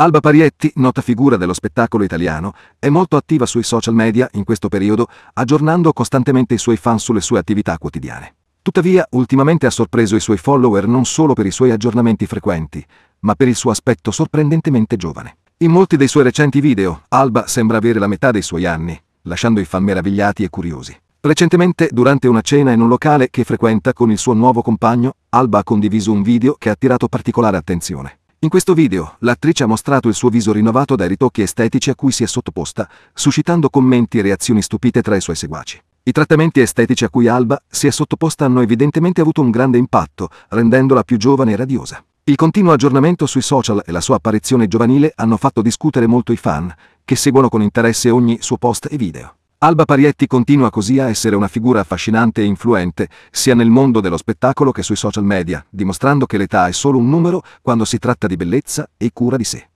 Alba Parietti, nota figura dello spettacolo italiano, è molto attiva sui social media in questo periodo, aggiornando costantemente i suoi fan sulle sue attività quotidiane. Tuttavia, ultimamente ha sorpreso i suoi follower non solo per i suoi aggiornamenti frequenti, ma per il suo aspetto sorprendentemente giovane. In molti dei suoi recenti video, Alba sembra avere la metà dei suoi anni, lasciando i fan meravigliati e curiosi. Recentemente, durante una cena in un locale che frequenta con il suo nuovo compagno, Alba ha condiviso un video che ha attirato particolare attenzione. In questo video, l'attrice ha mostrato il suo viso rinnovato dai ritocchi estetici a cui si è sottoposta, suscitando commenti e reazioni stupite tra i suoi seguaci. I trattamenti estetici a cui Alba si è sottoposta hanno evidentemente avuto un grande impatto, rendendola più giovane e radiosa. Il continuo aggiornamento sui social e la sua apparizione giovanile hanno fatto discutere molto i fan, che seguono con interesse ogni suo post e video. Alba Parietti continua così a essere una figura affascinante e influente, sia nel mondo dello spettacolo che sui social media, dimostrando che l'età è solo un numero quando si tratta di bellezza e cura di sé.